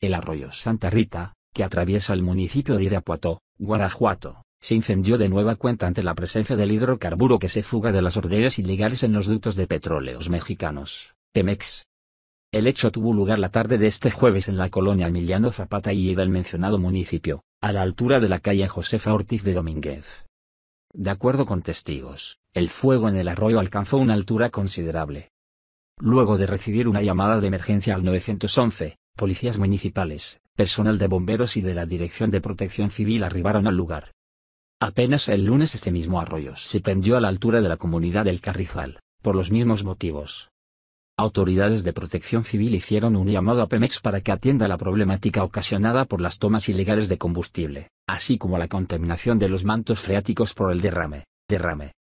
El arroyo Santa Rita, que atraviesa el municipio de Irapuato, Guanajuato, se incendió de nueva cuenta ante la presencia del hidrocarburo que se fuga de las orderas ilegales en los ductos de petróleos mexicanos, Pemex. El hecho tuvo lugar la tarde de este jueves en la colonia Emiliano Zapata y del mencionado municipio, a la altura de la calle Josefa Ortiz de Domínguez. De acuerdo con testigos, el fuego en el arroyo alcanzó una altura considerable. Luego de recibir una llamada de emergencia al 911, policías municipales, personal de bomberos y de la Dirección de Protección Civil arribaron al lugar. Apenas el lunes este mismo arroyo se prendió a la altura de la comunidad del Carrizal, por los mismos motivos. Autoridades de protección civil hicieron un llamado a Pemex para que atienda la problemática ocasionada por las tomas ilegales de combustible, así como la contaminación de los mantos freáticos por el derrame, derrame,